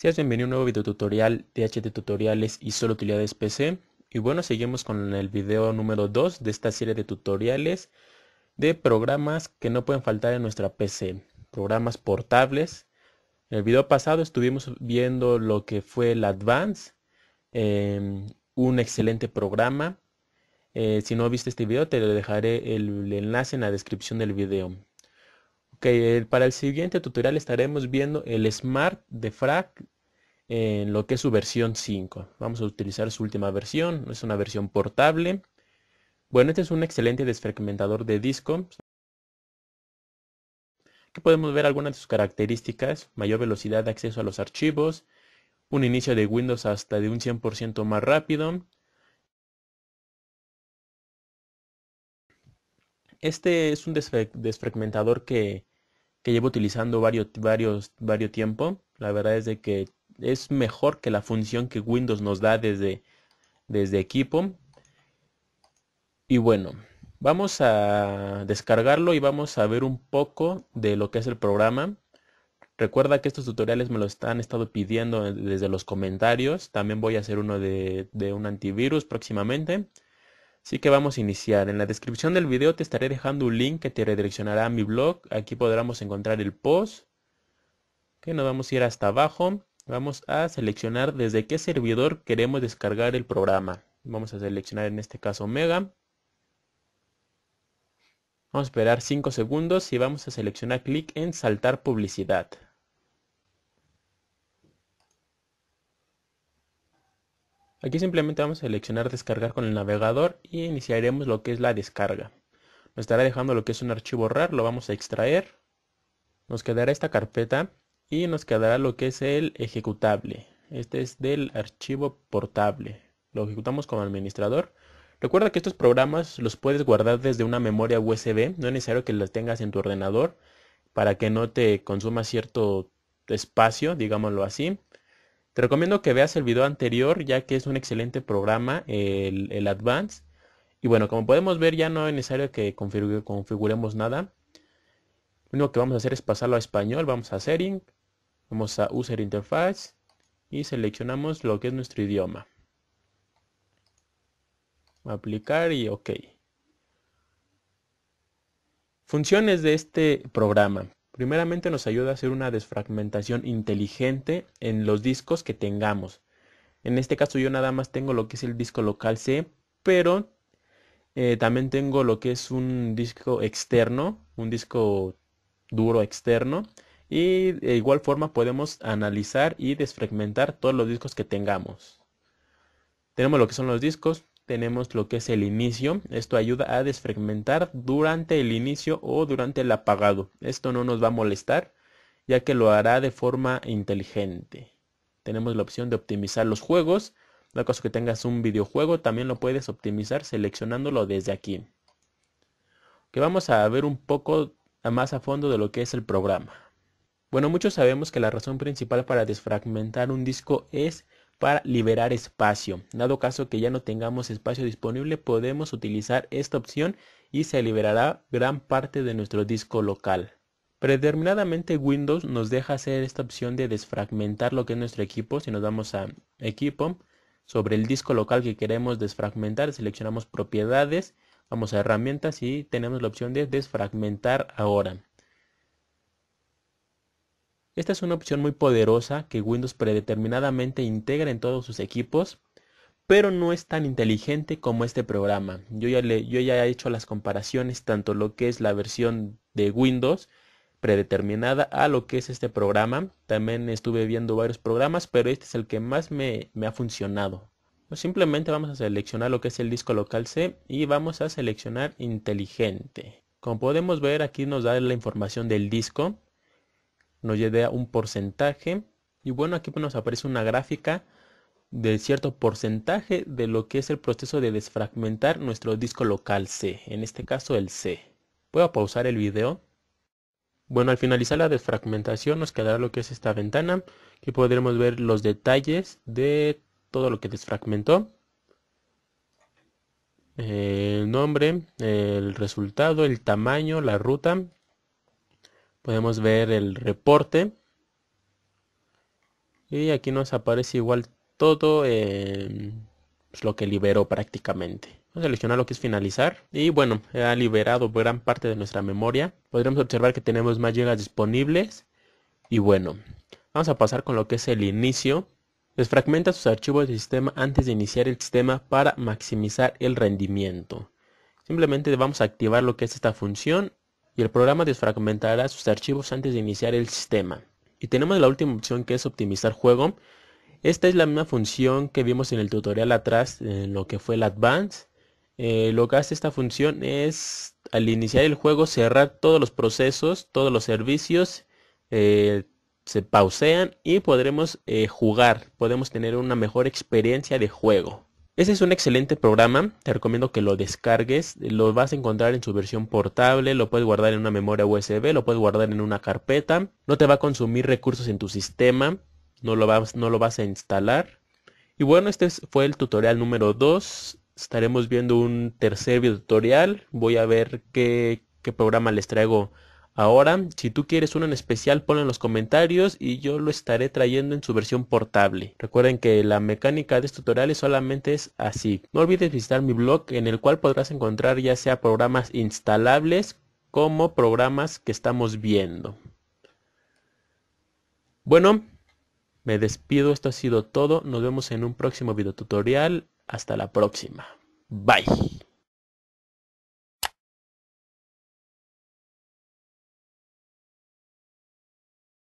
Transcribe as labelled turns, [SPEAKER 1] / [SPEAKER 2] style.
[SPEAKER 1] Seas bienvenido a un nuevo video tutorial de HT Tutoriales y solo utilidades PC. Y bueno, seguimos con el video número 2 de esta serie de tutoriales de programas que no pueden faltar en nuestra PC. Programas portables. En el video pasado estuvimos viendo lo que fue el Advance, em, un excelente programa. Eh, si no viste este video te dejaré el enlace en la descripción del video para el siguiente tutorial estaremos viendo el Smart de Frac en lo que es su versión 5. Vamos a utilizar su última versión, es una versión portable. Bueno, este es un excelente desfragmentador de disco. Aquí podemos ver algunas de sus características, mayor velocidad de acceso a los archivos, un inicio de Windows hasta de un 100% más rápido, Este es un desfragmentador que que llevo utilizando varios, varios, varios tiempo. La verdad es de que es mejor que la función que Windows nos da desde, desde equipo. Y bueno, vamos a descargarlo y vamos a ver un poco de lo que es el programa. Recuerda que estos tutoriales me los han estado pidiendo desde los comentarios. También voy a hacer uno de, de un antivirus próximamente. Así que vamos a iniciar. En la descripción del video te estaré dejando un link que te redireccionará a mi blog. Aquí podremos encontrar el post. Que nos vamos a ir hasta abajo. Vamos a seleccionar desde qué servidor queremos descargar el programa. Vamos a seleccionar en este caso Mega. Vamos a esperar 5 segundos y vamos a seleccionar clic en saltar publicidad. Aquí simplemente vamos a seleccionar descargar con el navegador y iniciaremos lo que es la descarga. Nos estará dejando lo que es un archivo RAR, lo vamos a extraer. Nos quedará esta carpeta y nos quedará lo que es el ejecutable. Este es del archivo portable. Lo ejecutamos como administrador. Recuerda que estos programas los puedes guardar desde una memoria USB, no es necesario que las tengas en tu ordenador para que no te consuma cierto espacio, digámoslo así. Te recomiendo que veas el video anterior ya que es un excelente programa, el, Advanced. Advance. Y bueno, como podemos ver ya no es necesario que configuremos nada. Lo único que vamos a hacer es pasarlo a español. Vamos a Setting, vamos a User Interface y seleccionamos lo que es nuestro idioma. Aplicar y OK. Funciones de este programa. Primeramente nos ayuda a hacer una desfragmentación inteligente en los discos que tengamos. En este caso yo nada más tengo lo que es el disco local C, pero eh, también tengo lo que es un disco externo, un disco duro externo. Y de igual forma podemos analizar y desfragmentar todos los discos que tengamos. Tenemos lo que son los discos, tenemos lo que es el inicio. Esto ayuda a desfragmentar durante el inicio o durante el apagado. Esto no nos va a molestar ya que lo hará de forma inteligente. Tenemos la opción de optimizar los juegos. La cosa que tengas un videojuego también lo puedes optimizar seleccionándolo desde aquí. Que vamos a ver un poco más a fondo de lo que es el programa. Bueno, muchos sabemos que la razón principal para desfragmentar un disco es para liberar espacio. Dado caso que ya no tengamos espacio disponible, podemos utilizar esta opción y se liberará gran parte de nuestro disco local. Predeterminadamente Windows nos deja hacer esta opción de desfragmentar lo que es nuestro equipo. Si nos vamos a equipo, sobre el disco local que queremos desfragmentar, seleccionamos propiedades, vamos a herramientas y tenemos la opción de desfragmentar ahora. Esta es una opción muy poderosa que Windows predeterminadamente integra en todos sus equipos, pero no es tan inteligente como este programa. Yo ya, le, ya he hecho las comparaciones tanto lo que es la versión de Windows predeterminada a lo que es este programa. También estuve viendo varios programas, pero este es el que más me, ha funcionado. Pues simplemente vamos a seleccionar lo que es el disco local C y vamos a seleccionar inteligente. Como podemos ver aquí nos da la información del disco nos a un porcentaje. Y bueno, aquí pues, nos aparece una gráfica de cierto porcentaje de lo que es el proceso de desfragmentar nuestro disco local C, en este caso el C. Voy a pausar el video. Bueno, al finalizar la desfragmentación nos quedará lo que es esta ventana, que podremos ver los detalles de todo lo que desfragmentó. El nombre, el resultado, el tamaño, la ruta, podemos ver el reporte y aquí nos aparece igual todo em, pues, lo que liberó prácticamente Vamos a seleccionar lo que es finalizar y bueno ha liberado gran parte de nuestra memoria podremos observar que tenemos más gigas disponibles y bueno vamos a pasar con lo que es el inicio desfragmenta pues, sus archivos de sistema antes de iniciar el sistema para maximizar el rendimiento simplemente vamos a activar lo que es esta función y el programa desfragmentará sus archivos antes de iniciar el sistema. Y tenemos la última opción que es optimizar juego. Esta es la misma función que vimos en el tutorial atrás, en lo que fue el Advance. Eh, lo que hace esta función es, al iniciar el juego, cerrar todos los procesos, todos los servicios, eh, se pausean y podremos eh, jugar, podemos tener una mejor experiencia de juego. Este es un excelente programa, te recomiendo que lo descargues, lo vas a encontrar en su versión portable, lo puedes guardar en una memoria USB, lo puedes guardar en una carpeta, no te va a consumir recursos en tu sistema, no lo vas, no lo vas a instalar. Y bueno, este fue el tutorial número 2, estaremos viendo un tercer video tutorial, voy a ver qué, qué programa les traigo Ahora, si tú quieres uno en especial, ponlo en los comentarios y yo lo estaré trayendo en su versión portable. Recuerden que la mecánica de estos tutoriales solamente es así. No olvides visitar mi blog en el cual podrás encontrar ya sea programas instalables como programas que estamos viendo. Bueno, me despido, esto ha sido todo. Nos vemos en un próximo video tutorial. Hasta la próxima. Bye.